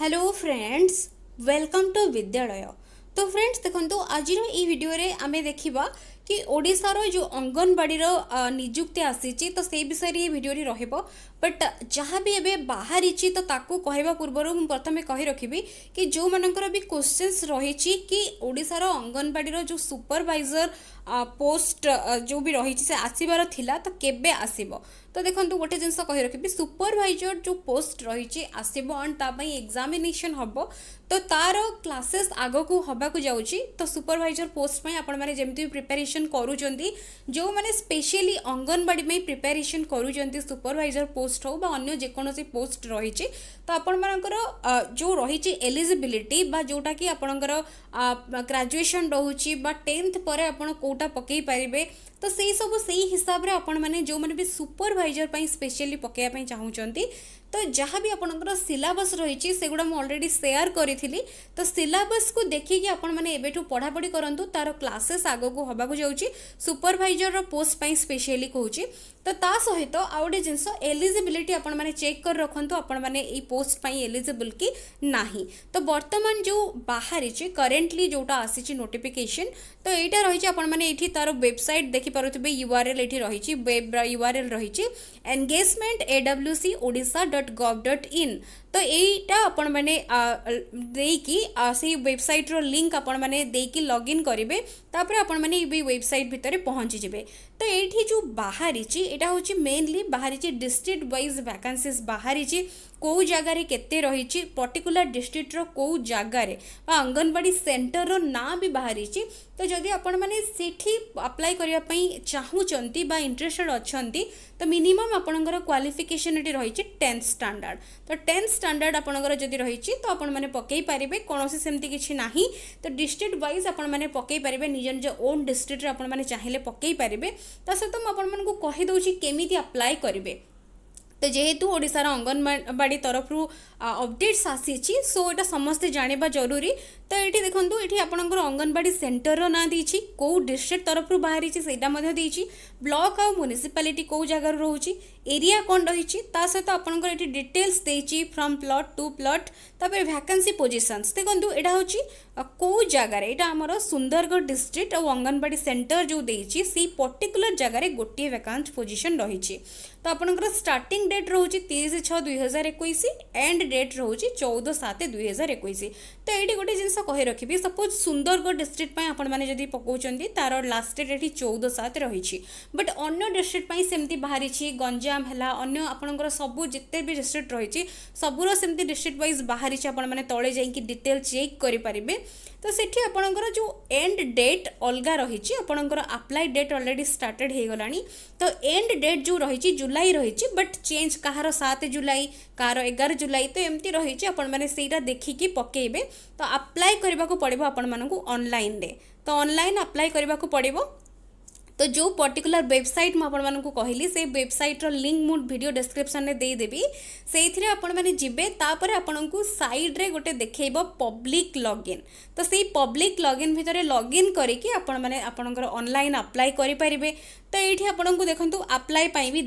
hello friends welcome to विद्यालय तो friends देखो तो, आज आम देखा କି ଓଡ଼ିଶାର ଯେଉଁ ଅଙ୍ଗନବାଡ଼ିର ନିଯୁକ୍ତି ଆସିଛି ତ ସେଇ ବିଷୟରେ ଏ ଭିଡ଼ିଓଟି ରହିବ ବଟ୍ ଯାହା ବି ଏବେ ବାହାରିଛି ତ ତାକୁ କହିବା ପୂର୍ବରୁ ମୁଁ ପ୍ରଥମେ କହି ରଖିବି କି ଯେଉଁମାନଙ୍କର ବି କୋଶ୍ଚିନ୍ସ ରହିଛି କି ଓଡ଼ିଶାର ଅଙ୍ଗନବାଡ଼ିର ଯେଉଁ ସୁପରଭାଇଜର ପୋଷ୍ଟ ଯେଉଁ ବି ରହିଛି ସେ ଆସିବାର ଥିଲା ତ କେବେ ଆସିବ ତ ଦେଖନ୍ତୁ ଗୋଟେ ଜିନିଷ କହି ରଖିବି ସୁପରଭାଇଜର ଯେଉଁ ପୋଷ୍ଟ ରହିଛି ଆସିବ ଆଣ୍ଡ ତା ପାଇଁ ଏକ୍ଜାମିନେସନ୍ ହେବ ତ ତାର କ୍ଲାସେସ୍ ଆଗକୁ ହେବାକୁ ଯାଉଛି ତ ସୁପରଭାଇଜର ପୋଷ୍ଟ ପାଇଁ ଆପଣମାନେ ଯେମିତି ବି ପ୍ରିପାରେସନ୍ प्रिपेरेसन କରୁଛନ୍ତି ଯେଉଁମାନେ ସ୍ପେଶିଆଲି ଅଙ୍ଗନବାଡ଼ି ପାଇଁ ପ୍ରିପାରେସନ୍ କରୁଛନ୍ତି ସୁପରଭାଇଜର ପୋଷ୍ଟ ହେଉ ବା ଅନ୍ୟ ଯେକୌଣସି ପୋଷ୍ଟ ରହିଛି ତ ଆପଣମାନଙ୍କର ଯେଉଁ ରହିଛି ଏଲିଜିବିଲିଟି ବା ଯେଉଁଟାକି ଆପଣଙ୍କର ଗ୍ରାଜୁଏସନ୍ ରହୁଛି ବା ଟେନ୍ଥ ପରେ ଆପଣ କେଉଁଟା ପକାଇ ପାରିବେ ତ ସେଇ ସବୁ ସେଇ ହିସାବରେ ଆପଣମାନେ ଯେଉଁମାନେ ବି ସୁପରଭାଇଜର ପାଇଁ ସ୍ପେଶିଆଲି ପକାଇବା ପାଇଁ ଚାହୁଁଛନ୍ତି ତ ଯାହା ବି ଆପଣଙ୍କର ସିଲାବସ୍ ରହିଛି ସେଗୁଡ଼ା ମୁଁ ଅଲରେଡ଼ି ସେୟାର କରିଥିଲି ତ ସିଲାବସ୍କୁ ଦେଖିକି ଆପଣମାନେ ଏବେଠୁ ପଢ଼ାପଢ଼ି କରନ୍ତୁ ତା'ର କ୍ଲାସେସ୍ ଆଗକୁ ହେବାକୁ ଯାଉଛି ସୁପରଭାଇଜରର ପୋଷ୍ଟ ପାଇଁ ସ୍ପେଶିଆଲି କହୁଛି ତ ତା ସହିତ ଆଉ ଗୋଟେ ଜିନିଷ ଏଲିଜିବିଲିଟି ଆପଣମାନେ ଚେକ୍ କରି ରଖନ୍ତୁ ଆପଣମାନେ ଏଇ ପୋଷ୍ଟ ପାଇଁ ଏଲିଜିବଲ୍ କି ନାହିଁ ତ ବର୍ତ୍ତମାନ ଯେଉଁ ବାହାରିଛି କରେଣ୍ଟଲି ଯେଉଁଟା ଆସିଛି ନୋଟିଫିକେସନ୍ ତ ଏଇଟା ରହିଛି ଆପଣମାନେ ଏଇଠି ତା'ର ୱେବସାଇଟ୍ ଦେଖିପାରୁଥିବେ ୟୁ ଆର୍ ଏଲ୍ ଏଠି ରହିଛି ୱେବ୍ର ୟୁ ଆର୍ ଏଲ୍ ରହିଛି ଏନ୍ଗେଜମେଣ୍ଟ ଏ W C Odisha dot www.gov.in ତ ଏଇଟା ଆପଣମାନେ ଦେଇକି ସେଇ ୱେବସାଇଟ୍ର ଲିଙ୍କ୍ ଆପଣମାନେ ଦେଇକି ଲଗ୍ଇନ୍ କରିବେ ତାପରେ ଆପଣମାନେ ଏବେ ୱେବସାଇଟ୍ ଭିତରେ ପହଞ୍ଚିଯିବେ ତ ଏଇଠି ଯେଉଁ ବାହାରିଛି ଏଇଟା ହେଉଛି ମେନ୍ଲି ବାହାରିଛି ଡିଷ୍ଟ୍ରିକ୍ଟ ୱାଇଜ୍ ଭ୍ୟାକାନ୍ସିସ୍ ବାହାରିଛି କେଉଁ ଜାଗାରେ କେତେ ରହିଛି ପର୍ଟିକୁଲାର ଡିଷ୍ଟ୍ରିକ୍ଟର କେଉଁ ଜାଗାରେ ବା ଅଙ୍ଗନବାଡ଼ି ସେଣ୍ଟରର ନାଁ ବି ବାହାରିଛି ତ ଯଦି ଆପଣମାନେ ସେଠି ଆପ୍ଲାଏ କରିବା ପାଇଁ ଚାହୁଁଛନ୍ତି ବା ଇଣ୍ଟରେଷ୍ଟେଡ଼୍ ଅଛନ୍ତି ତ ମିନିମମ୍ ଆପଣଙ୍କର କ୍ୱାଲିଫିକେସନ୍ ଏଠି ରହିଛି ଟେନ୍ଥ ଷ୍ଟାଣ୍ଡାର୍ଡ଼ ତ ଟେନ୍ଥ स्टाणार्ड आपर जब रही तो आपई पारे कौन सेमती किसी ना तो डिस्ट्रिक्ट वाइज आपने पकई पारे निज निज ओन डिस्ट्रिक्ट आपने चाहिए पकई पारे तो सहित मुझे आपदे केमी अप्लाय करेंगे তো যেহেতু ওড়িশার অঙ্গনবাড়ি তরফরু অপডেটস আসিছি সো এটা সমস্তে জাঁয়া জরুরি তো এটি দেখুন এটি আপনার অঙ্গনবাড়ি সেন্টরর না দিয়েছি কেউ ডিস্ট্রিক্ট তরফরু বাহারিছি সেইটা মধ্যে দিয়েছি ব্লক আউ মুনিসিপালিটি কেউ জায়গার রয়েছে এরিয়া কোণ রয়েছে তা সহ আপনার এটি ডিটেলস দিয়েছি ফ্রম প্লট টু প্লট তাপরে ভ্যাকান্সি পজিশনস দেখুন এটা হচ্ছে কেউ জায়গার এটা আমার সুন্দরগড় ডিস্ট্রিক্ট আর অঙ্গনবাড়ি সেন্টর যে দিয়েছি সেই পর্টিকুলার জায়গায় গোটিয়ে ভ্যাকান্স পজিশন রয়েছে তো আপনার স্টার্টিং डेट रोज तीस छः दुई हजार एक एंड डेट रोज चौदह सात दुई हजार एक तो ये गोटे जिनस कही रखी सपोज सुंदरगढ़ डिस्ट्रिक्ट आपड़ी पकाचन तार लास्ट डेट ये चौदह सत रही बट अन्न डिस्ट्रिक्ट सेमती बाहरी गंजाम है सब जिते भी डिस्ट्रिक्ट रही सबूर सेमती डिस्ट्रिक्ट वाइज बाहरी आपने तले जा डिटेल चेक करेंगे तो से आपर जो एंड डेट अलग रही आपर डेट अलरेडी स्टार्टेड हो गला तो एंड डेट जो रही जुलाई रही बट चे चेज कह सात जुलाई कह रगार जुलाई तो एमती रही आपटा देखिकी पकेबे तो आप्लाय करने पड़ो आपल तो अनलाइन आप्लाय करने पड़ो तो जो पर्टिकुलर वेबसाइट मुझे कहली से वेबसाइट लिंक मुझे भिड डेस्क्रिपन में देदेवी से आपर आपण को सैड्रे गोटे देख पब्लिक लगइन तो से पब्लिक लगइन भितर लगइन करके आपर अनल आप्लाय करें तो ये आपको देखो आप्लायी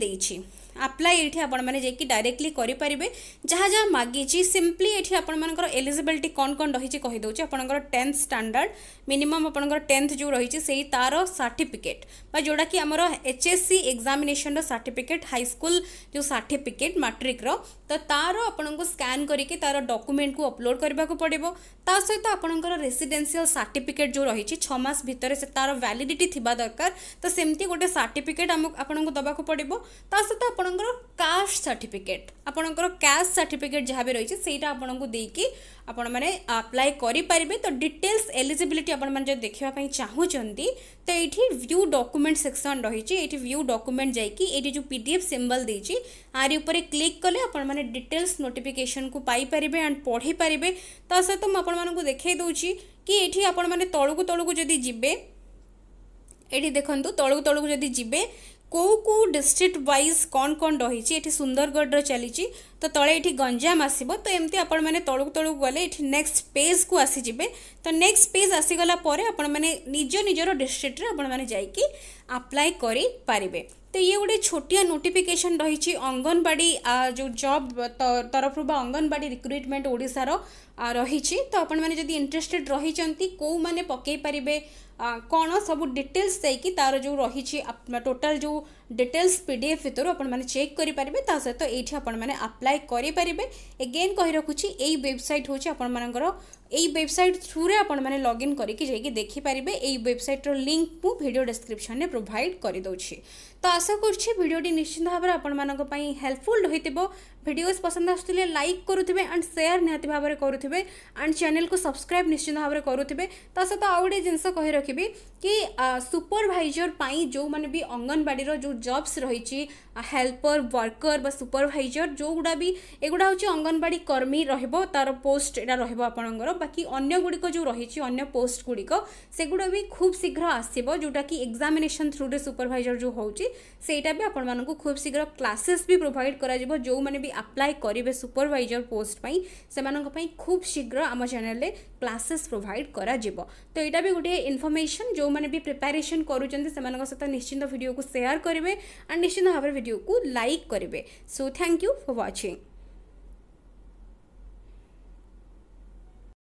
अप्लाई ये माने ये डायरेक्टली करेंगे जहाँ जहाँ मागिजी सिंपली आपर एलिजिबिलिटी कौन कौन रही कहीदे आपर टेन्थ स्टाणार्ड मिनिमम आप टेन्थ जो रही तार सार्टिफिकेट जोटा कि आमर H S C examination certificate high school जो सार्टिफिकेट मैट्रिक्र तो तार आपको स्कैन करके तार डकुमेंट को अपलोड करने को पड़ो ता सहित आपर रेसीडेल सार्टिफिकेट जो रही छमास भर से तार वैलीडिटी थी दरकार तो सेमती गोटे सार्टिफिकेट आपको देवाक पड़ो ता सहित आप আপনার কাস্ট সার্টিফিকেট আপনার কাস্ট সার্টিফিকেট যা রয়েছে সেইটা আপনার দিয়ে আপনার মানে আপ্লাই করে পারবে তো ডিটেলস এলিজিবিলিটি আপনার যদি দেখা চাহুমান তো এইটি ভিউ ডকুমেন্ট সেকশন রয়েছে এইটি ভিউ ডকুমেন্ট যাই এইটি যে পিডিএফ সিম্বল দিয়েছি আর উপরে ক্লিক কলে আপনার মানে ডিটেলস নোটিফিকেসন কু পাইপারে আন্ড পড়াই পারে তা সহ মু আপনার দেখাই দেছি কি এটি আপনার তলকু তলকু যদি যাবে এটি দেখুন তলকু তলকু যদি যাবে कौ को डिस्ट्रिक्ट वाइज कौन कौन रही है सुंदरगढ़ चली तो तले गंजाम आसब तो एमती आप तौक तौक गले नेक्स्ट पेज को आसीज तो नेक्स्ट पेज आसीगलापर आपज निजर डिस्ट्रिक्ट आप्लाय करें तो ये गोटे छोटिया नोटिफिकेसन रही अंगनवाड़ी जो जब तरफ अंगनवाड़ी रिक्रुटमेंट ओडार रही तो आपड़ी इंटरेस्टेड रही कौन मैंने पकई पारे କ'ଣ ସବୁ ଡିଟେଲ୍ସ ଦେଇକି ତା'ର ଯେଉଁ ରହିଛି ଟୋଟାଲ୍ ଯେଉଁ ଡିଟେଲ୍ସ ପି ଡି ଏଫ୍ ଭିତରୁ ଆପଣମାନେ ଚେକ୍ କରିପାରିବେ ତା ସହିତ ଏଇଠି ଆପଣମାନେ ଆପ୍ଲାଏ କରିପାରିବେ ଏଗେନ୍ କହି ରଖୁଛି ଏଇ ୱେବସାଇଟ୍ ହେଉଛି ଆପଣମାନଙ୍କର ଏଇ ୱେବସାଇଟ୍ ଥ୍ରୁରେ ଆପଣମାନେ ଲଗ୍ଇନ୍ କରିକି ଯାଇକି ଦେଖିପାରିବେ ଏଇ ୱେବସାଇଟ୍ର ଲିଙ୍କ୍ ମୁଁ ଭିଡ଼ିଓ ଡେସ୍କ୍ରିପସନ୍ରେ ପ୍ରୋଭାଇଡ଼୍ କରିଦେଉଛି ତ ଆଶା କରୁଛି ଭିଡ଼ିଓଟି ନିଶ୍ଚିନ୍ତ ଭାବରେ ଆପଣମାନଙ୍କ ପାଇଁ ହେଲ୍ପଫୁଲ୍ ହୋଇଥିବ ভিডিওস পছন্দ হসুলে লাইক করুথিবে এন্ড শেয়ার নেতি ভাবে করুথিবে এন্ড চ্যানেল কো সাবস্ক্রাইব নিশ্চিত ভাবে করুথিবে তাছাত আউডি জিনস কহি রাখিব কি সুপারভাইজার পাই জো মনেবি অঙ্গনবাড়িৰ জো জবস ৰহীচি হেল্পার ওয়ার্কার বা সুপারভাইজার জো গুড়া বি এগুড়া হচ অঙ্গনবাড়ি কর্মী ৰহব তার পোষ্ট এনা ৰহব আপোনঙ্গৰ বাকি অন্য গুড়ি কো জো ৰহীচি অন্য পোষ্ট কুড়ি কো সেগুড়া বি খুব শীঘ্ৰ আসিব জোটা কি এক্সামিনেশন থ্ৰুৰে সুপারভাইজার জো হওচি সেইটা বি আপোন মানক খুব শীঘ্ৰ ক্লাসেস বি প্ৰোভাইড কৰা যাব জো মনেবি आप्लाय करेंगे सुपरवाइजर पोस्ट पर खूब शीघ्र आम चेल्ले क्लासेस प्रोभाइड कर तो यहाँ भी गोटे इनफर्मेसन जो मैंने भी प्रिपेरेसन करुँचान सहित निश्चिंत भिडियो को सेयार करेंगे एंड निश्चिंत भाव भिडियो को लाइक करेंगे so thank you for watching